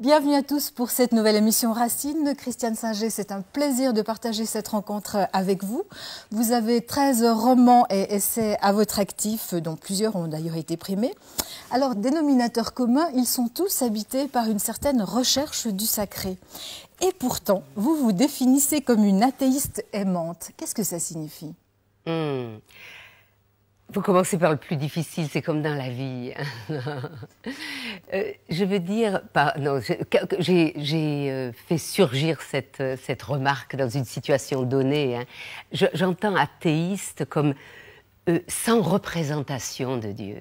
Bienvenue à tous pour cette nouvelle émission Racine. Christiane Singer, c'est un plaisir de partager cette rencontre avec vous. Vous avez 13 romans et essais à votre actif, dont plusieurs ont d'ailleurs été primés. Alors, dénominateur commun, ils sont tous habités par une certaine recherche du sacré. Et pourtant, vous vous définissez comme une athéiste aimante. Qu'est-ce que ça signifie hmm. Vous commencez par le plus difficile, c'est comme dans la vie. Euh, je veux dire, pas non, j'ai euh, fait surgir cette, euh, cette remarque dans une situation donnée. Hein. J'entends athéiste comme sans représentation de Dieu.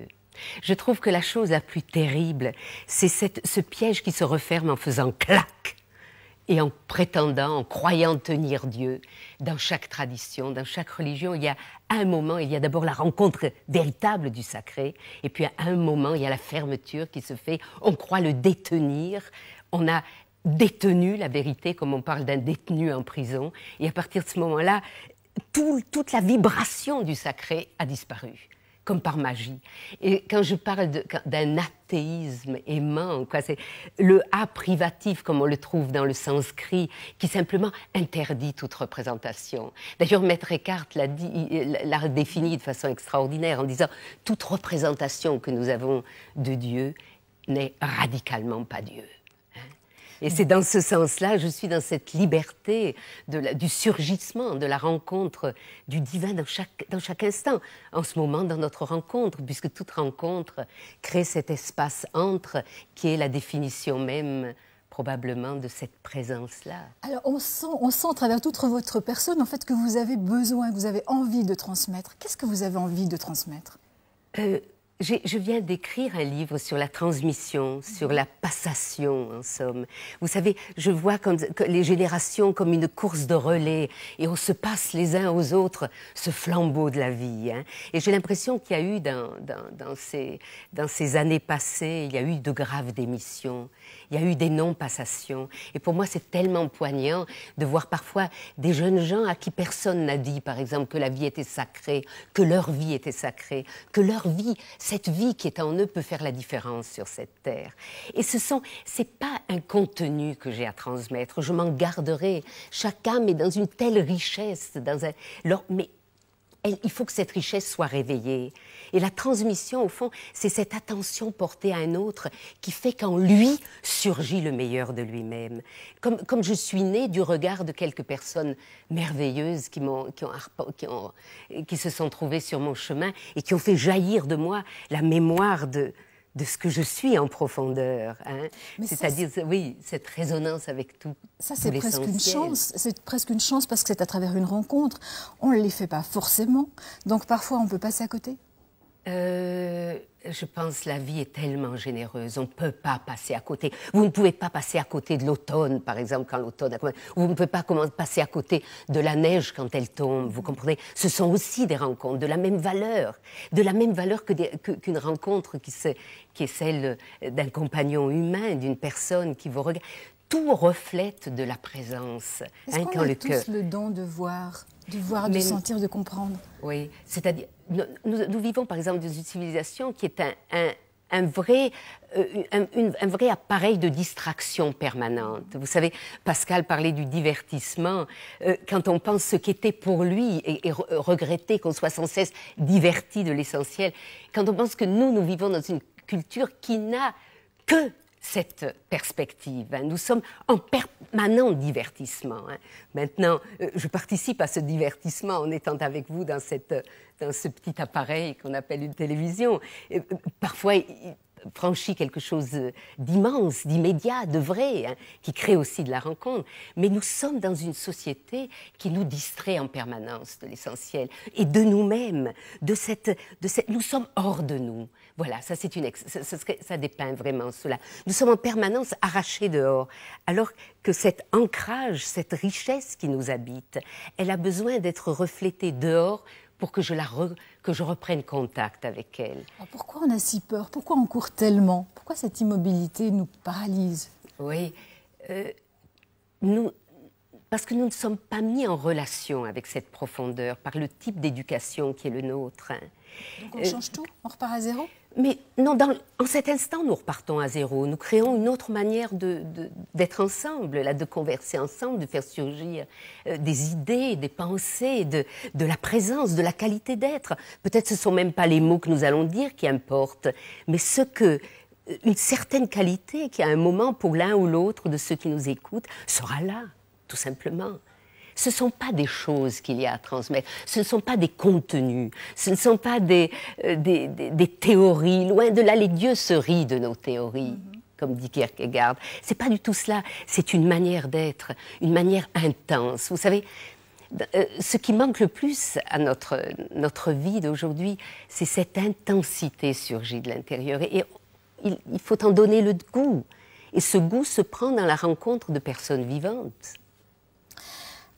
Je trouve que la chose la plus terrible, c'est ce piège qui se referme en faisant clac et en prétendant, en croyant tenir Dieu. Dans chaque tradition, dans chaque religion, il y a à un moment, il y a d'abord la rencontre véritable du sacré, et puis à un moment, il y a la fermeture qui se fait. On croit le détenir. On a détenu la vérité, comme on parle d'un détenu en prison. Et à partir de ce moment-là, toute la vibration du sacré a disparu comme par magie. Et quand je parle d'un athéisme aimant, c'est le A privatif, comme on le trouve dans le sanskrit, qui simplement interdit toute représentation. D'ailleurs, Maître Eckhart l'a défini de façon extraordinaire en disant toute représentation que nous avons de Dieu n'est radicalement pas Dieu. Et c'est dans ce sens-là, je suis dans cette liberté de du surgissement, de la rencontre du divin dans chaque, dans chaque instant. En ce moment, dans notre rencontre, puisque toute rencontre crée cet espace entre qui est la définition même probablement de cette présence-là. Alors on sent, on sent à travers toute votre personne en fait que vous avez besoin, que vous avez envie de transmettre. Qu'est-ce que vous avez envie de transmettre euh, je viens d'écrire un livre sur la transmission, sur la passation, en somme. Vous savez, je vois comme, les générations comme une course de relais, et on se passe les uns aux autres ce flambeau de la vie. Hein. Et j'ai l'impression qu'il y a eu, dans, ces, dans ces années passées, il y a eu de graves démissions, il y a eu des non-passations. Et pour moi, c'est tellement poignant de voir parfois des jeunes gens à qui personne n'a dit, par exemple, que la vie était sacrée, que leur vie était sacrée, que leur vie cette vie qui est en eux peut faire la différence sur cette terre. Et ce sont, c'est pas un contenu que j'ai à transmettre. Je m'en garderai. Chacun âme est dans une telle richesse, dans un, il faut que cette richesse soit réveillée. Et la transmission, au fond, c'est cette attention portée à un autre qui fait qu'en lui surgit le meilleur de lui-même. Comme, comme je suis née du regard de quelques personnes merveilleuses qui, qui se sont trouvées sur mon chemin et qui ont fait jaillir de moi la mémoire de, de ce que je suis en profondeur. Hein. C'est-à-dire, oui, cette résonance avec tout. Ça, c'est presque une chance. C'est presque une chance parce que c'est à travers une rencontre. On ne les fait pas forcément. Donc parfois, on peut passer à côté. Euh, je pense la vie est tellement généreuse, on ne peut pas passer à côté. Vous ne pouvez pas passer à côté de l'automne, par exemple, quand l'automne a Vous ne pouvez pas passer à côté de la neige quand elle tombe, vous comprenez Ce sont aussi des rencontres de la même valeur, de la même valeur qu'une que, rencontre qui, qui est celle d'un compagnon humain, d'une personne qui vous regarde. Tout reflète de la présence. Est-ce hein, tous le don de voir de voir, de sentir, de comprendre. Oui, c'est-à-dire, nous, vivons par exemple dans une civilisation qui est un, vrai, euh, vrai, appareil de distraction permanente. Vous savez, Pascal parlait du divertissement. Euh, quand on pense ce qu'était pour lui et, regretter qu'on soit sans cesse diverti de l'essentiel, quand on pense que nous, nous vivons dans une culture qui n'a que cette perspective. Hein. Nous sommes en permanent divertissement. Hein. Maintenant, euh, je participe à ce divertissement en étant avec vous dans, cette, euh, dans ce petit appareil qu'on appelle une télévision. Euh, parfois, franchit quelque chose euh, d'immense, d'immédiat, de vrai, hein, qui crée aussi de la rencontre. Mais nous sommes dans une société qui nous distrait en permanence de l'essentiel et de nous-mêmes, de cette, de cette, nous sommes hors de nous. Voilà, ça c'est une, ça, dépeint vraiment cela. Nous sommes en permanence arrachés dehors, alors que cet ancrage, cette richesse qui nous habite, elle a besoin d'être reflétée dehors pour que je, la que je reprenne contact avec elle. Oh, pourquoi on a si peur Pourquoi on court tellement Pourquoi cette immobilité nous paralyse Oui, euh, parce que nous ne sommes pas mis en relation avec cette profondeur par le type d'éducation qui est le nôtre. Donc on change euh, tout On repart à zéro mais non, en cet instant, nous repartons à zéro. Nous créons une autre manière d'être ensemble, de converser ensemble, de faire surgir euh, des idées, des pensées, de, la présence, de la qualité d'être. Peut-être ce ne sont même pas les mots que nous allons dire qui importent, mais ce que euh, une certaine qualité qui, à un moment, pour l'un ou l'autre de ceux qui nous écoutent, sera là, tout simplement ce ne sont pas des choses qu'il y a à transmettre, ce ne sont pas des contenus, ce ne sont pas euh, des, théories. Loin de là, les dieux se rient de nos théories. Mhm. comme dit Kierkegaard. Ce n'est pas du tout cela, c'est une manière d'être, une manière intense. Vous savez, euh, ce qui manque le plus à notre, vie d'aujourd'hui, c'est cette intensité surgie de l'intérieur. Et, il, faut en donner le goût. Et ce goût se prend dans la rencontre de personnes vivantes.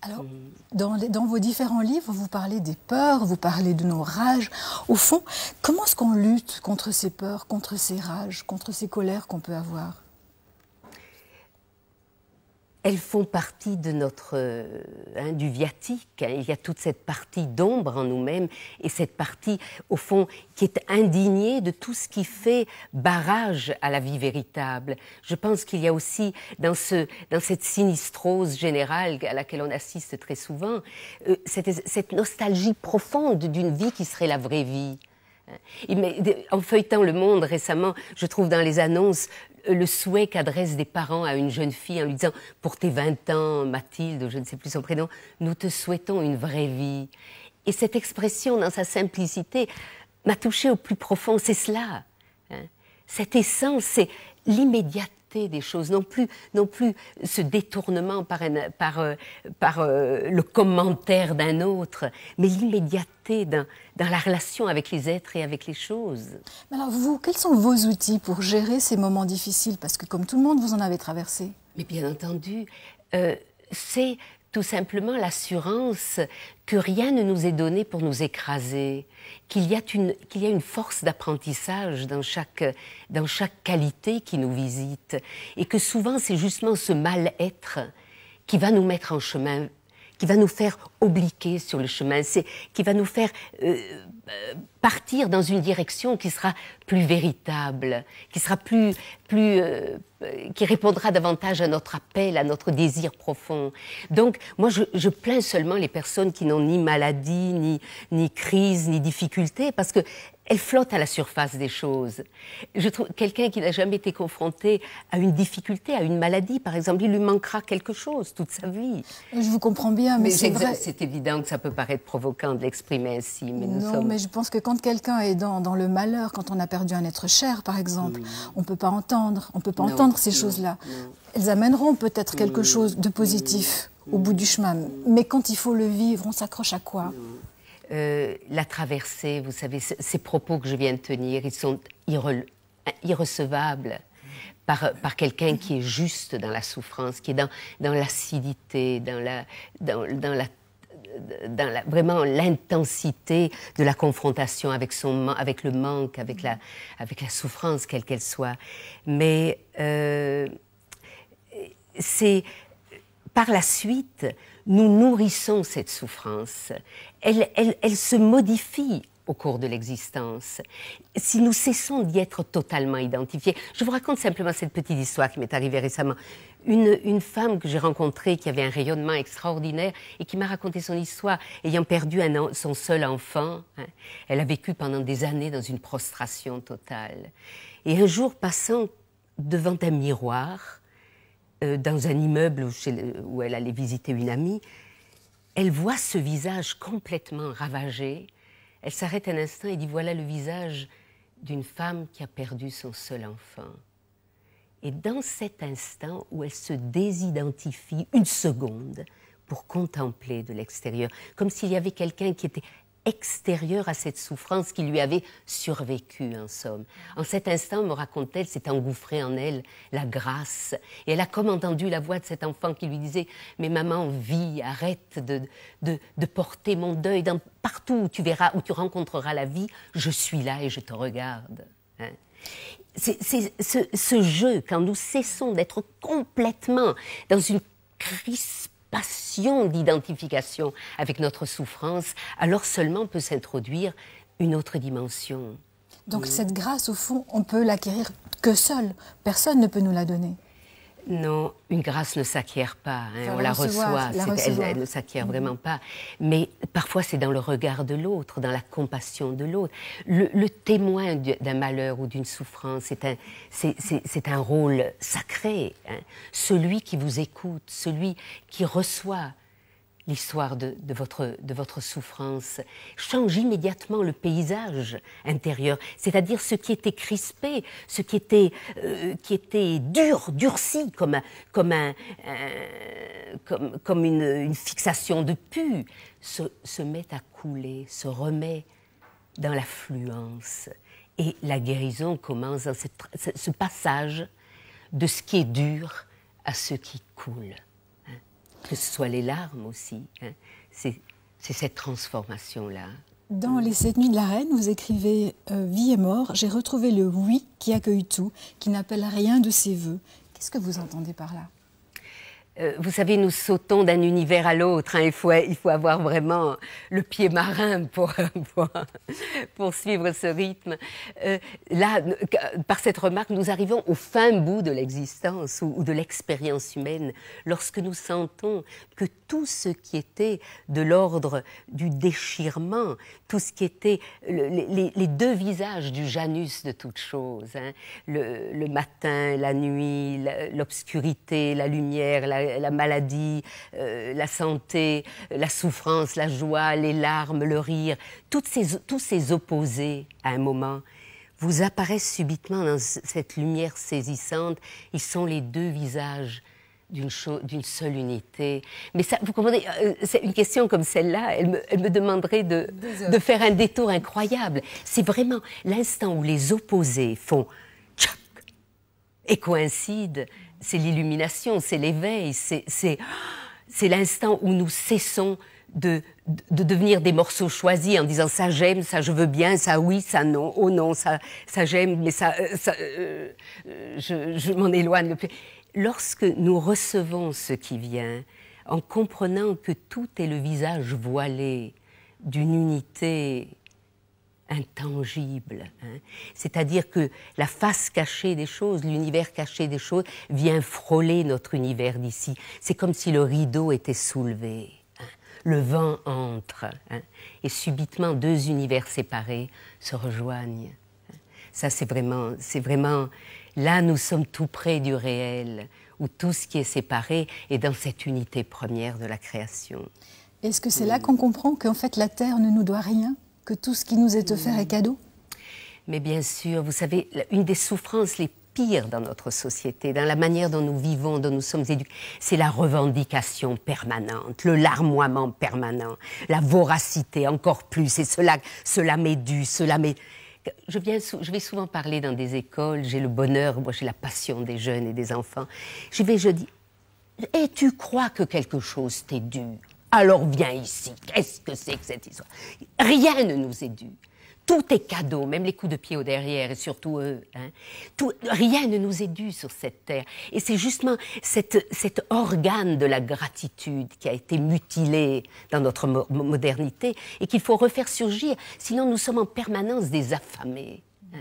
Alors, euh, dans, vos différents livres, vous parlez des peurs, vous parlez de nos rages. Au fond, comment est-ce qu'on lutte contre ces peurs, contre ces rages, contre ces colères qu'on peut avoir elles font partie de notre, euh, hein, du viatique. Il y a toute cette partie d'ombre en nous-mêmes et cette partie, au fond, qui est indignée de tout ce qui fait barrage à la vie véritable. Je pense qu'il y a aussi, dans, ce, dans cette sinistrose générale à laquelle on assiste très souvent, euh, cette nostalgie profonde d'une vie qui serait la vraie vie. Euh, en feuilletant Le Monde récemment, je trouve dans les annonces euh, le souhait qu'adressent des parents à une jeune fille en lui disant Pour tes 20 ans, Mathilde, je ne sais plus son prénom, nous te souhaitons une vraie vie. Et cette expression, dans sa simplicité, m'a touchée au plus profond. C'est cela. Hein. Cette essence, c'est l'immédiat des choses, non plus, non plus ce détournement par, par, euh, par euh, le commentaire d'un autre, mais l'immédiateté dans, la relation avec les êtres et avec les choses. alors vous, quels sont vos outils pour gérer ces moments difficiles Parce que comme tout le monde, vous en avez traversé. Mais bien entendu, euh, c'est tout simplement l'assurance que rien ne nous est donné pour nous écraser, qu'il y a une, qu'il y a une force d'apprentissage dans chaque, dans chaque qualité qui nous visite, et que souvent c'est justement ce mal-être qui va nous mettre en chemin qui va nous faire obliquer sur le chemin, c'est qui va nous faire euh, euh, partir dans une direction qui sera plus véritable, qui sera plus, plus, euh, qui répondra davantage à notre appel, à notre désir profond. Donc, moi, je, je plains seulement les personnes qui n'ont ni maladie, ni, ni crise, ni difficulté, parce que elle flotte à la surface des choses. Je trouve quelqu'un qui n'a jamais été confronté à une difficulté, à une maladie, par exemple, il lui manquera quelque chose toute sa vie. Je vous comprends bien, mais, c'est vrai. C'est évident que ça peut paraître provocant de l'exprimer ainsi, non, mais je pense que quand quelqu'un est dans, le malheur, quand on a perdu un être cher, par exemple, mm. on peut pas entendre, on peut pas entendre ces choses-là. Elles amèneront peut-être quelque mm. chose de positif mm. au bout du chemin, mais quand il faut le vivre, on s'accroche à quoi euh, la traversée, vous savez, ces propos que je viens de tenir, ils sont irrecevables par, par quelqu'un qui est juste dans la souffrance, qui est dans, dans l'acidité, dans la, dans, la dans la, vraiment l'intensité de la confrontation avec, son, avec le manque, avec la, avec la souffrance, quelle qu'elle soit. Mais euh, c'est par la suite, nous nourrissons cette souffrance. Elle, se modifie au cours de l'existence, si nous cessons d'y être totalement identifiés. Je vous raconte simplement cette petite histoire qui m'est arrivée récemment. Une, femme que j'ai rencontrée qui avait un rayonnement extraordinaire et qui m'a raconté son histoire, ayant perdu son seul enfant. Hein. elle a vécu pendant des années dans une prostration totale. Et un jour, passant devant un miroir, euh, dans un immeuble où, où, elle allait visiter une amie, elle voit ce visage complètement ravagé. Elle s'arrête un instant et dit voilà le visage d'une femme qui a perdu son seul enfant. Et dans cet instant où elle se désidentifie une seconde pour contempler de l'extérieur, comme s'il y avait quelqu'un qui était extérieure à cette souffrance qui lui avait survécu, en somme. En cet instant, me raconte-t-elle, s'est engouffrée en elle la grâce. Et elle a comme entendu la voix de cet enfant qui lui disait Mais maman, vie, arrête de, de, porter mon deuil. Dans, partout où tu verras, où tu rencontreras la vie, je suis là et je te regarde. Hein. c'est ce, jeu, quand nous cessons d'être complètement dans une crise, passion d'identification avec notre souffrance, alors seulement peut s'introduire une autre dimension. Donc cette grâce, au fond, on peut l'acquérir que seul. Personne ne peut nous la donner. Non, une grâce ne s'acquiert pas. Hein, on la, reçoit, elle, ne s'acquiert mm-hmm. vraiment pas. Mais parfois, c'est dans le regard de l'autre, dans la compassion de l'autre. Le, témoin d'un malheur ou d'une souffrance, c'est un, rôle sacré. Hein. Celui qui vous écoute, celui qui reçoit, l'histoire de, votre, de votre souffrance, change immédiatement le paysage intérieur, c'est-à-dire ce qui était crispé, ce qui était, euh, qui était dur, durci, comme, comme, un, euh, comme, une, fixation de pu, se, met à couler, se remet dans l'affluence. Et la guérison commence dans ce passage de ce qui est dur à ce qui coule que ce soit les larmes aussi. Hein. C'est cette transformation-là. Dans Les Sept Nuits de la Reine, vous écrivez euh, Vie et mort, j'ai retrouvé le oui qui accueille tout, qui n'appelle rien de ses voeux. Qu'est-ce que vous entendez par là euh, vous savez, nous sautons d'un univers à l'autre. Hein. Il, faut, il faut avoir vraiment le pied marin pour, suivre ce rythme. Euh, là, par cette remarque, nous arrivons au fin bout de l'existence ou, de l'expérience humaine lorsque nous sentons que tout ce qui était de l'ordre du déchirement, tout ce qui était les, deux visages du Janus de toute chose, hein, le, matin, la nuit, l'obscurité, la lumière, la la, maladie, euh, la santé, la souffrance, la joie, les larmes, le rire, toutes tous ces opposés à un moment vous apparaissent subitement dans cette lumière saisissante. Ils sont les deux visages d'une seule unité. Mais ça, vous comprenez, euh, une question comme celle-là, elle, me, demanderait de, de faire un détour incroyable. C'est vraiment l'instant où les opposés font et coïncident c'est l'illumination, c'est l'éveil, c'est l'instant où nous cessons de, de, devenir des morceaux choisis en disant ça j'aime, ça je veux bien, ça oui, ça non, oh non, ça, ça j'aime, mais ça, euh, ça euh, euh, je, je m'en éloigne le plus. Lorsque nous recevons ce qui vient, en comprenant que tout est le visage voilé d'une unité intangible. Hein. C'est-à-dire que la face cachée des choses, l'univers caché des choses, vient frôler notre univers d'ici. C'est comme si le rideau était soulevé. Hein. Le vent entre hein. et subitement deux univers séparés se rejoignent. Ça, c'est vraiment, c'est vraiment. Là, nous sommes tout près du réel, où tout ce qui est séparé est dans cette unité première de la création. Est-ce que c'est là qu'on comprend qu'en fait la Terre ne nous doit rien que tout ce qui nous est offert est cadeau Mais bien sûr, vous savez, une des souffrances les pires dans notre société, dans la manière dont nous vivons, dont nous sommes éduqués, c'est la revendication permanente, le larmoiement permanent, la voracité encore plus, et cela, cela m'est dû, cela m'est... Je, viens, je vais souvent parler dans des écoles, j'ai le bonheur, moi j'ai la passion des jeunes et des enfants. Je vais, je dis, et tu crois que quelque chose t'est dû alors viens ici, qu'est-ce que c'est que cette histoire Rien ne nous est dû. Tout est cadeau, même les coups de pied au derrière, et surtout eux. Hein. rien ne nous est dû sur cette terre. Et c'est justement cet organe de la gratitude qui a été mutilé dans notre modernité et qu'il faut refaire surgir. Sinon, nous sommes en permanence des affamés. Hein.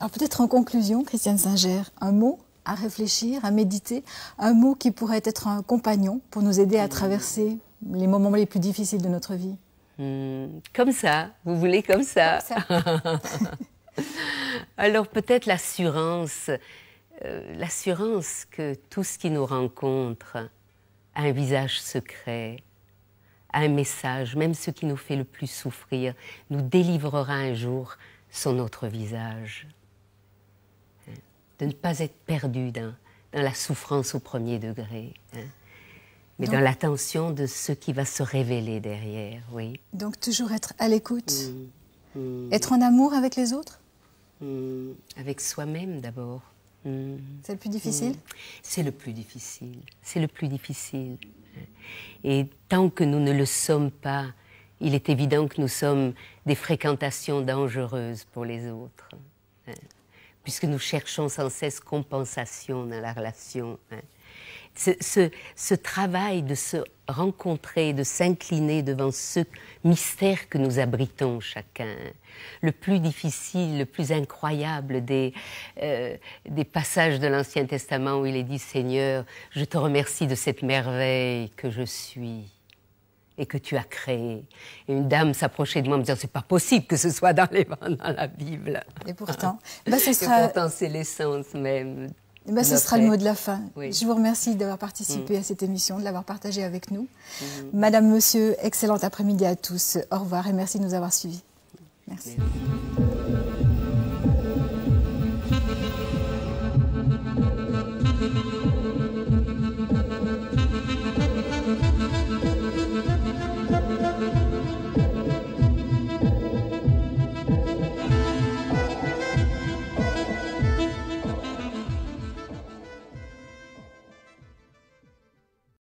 Alors peut-être en conclusion, Christiane Singer, un mot à réfléchir, à méditer, un mot qui pourrait être un compagnon pour nous aider à mm. traverser les moments les plus difficiles de notre vie mm. Comme ça, vous voulez comme ça. Alors peut-être l'assurance, euh, l'assurance que tout ce qui nous rencontre a un visage secret, a un message, même ce qui nous fait le plus souffrir, nous délivrera un jour son autre visage de ne pas être perdu dans, la souffrance au premier degré, hein, mais dans l'attention de ce qui va se révéler derrière, oui. Donc toujours être à l'écoute, mm, mm. être en amour avec les autres mm, Avec soi-même d'abord. C'est le plus difficile C'est le plus difficile, c'est le plus difficile. Et tant que nous ne le sommes pas, il est évident que nous sommes des fréquentations dangereuses pour les autres. Hein puisque nous cherchons sans cesse compensation dans la relation. Hein. Ce, travail de se rencontrer, de s'incliner devant ce mystère que nous abritons chacun, hein. le plus difficile, le plus incroyable des, euh, des passages de l'Ancien Testament où il est dit Seigneur, je te remercie de cette merveille que je suis et que tu as créé. une dame s'approchait de moi en me disant c'est pas possible que ce soit dans les dans la Bible. Bah, et pourtant, ce sera... pourtant c'est l'essence même. Bah, ce sera le mot de la fin. Je vous remercie d'avoir participé mm. à cette émission, de l'avoir partagée avec nous. Mm. Madame, Monsieur, excellente après-midi à tous. Au revoir et merci de nous avoir suivis. merci.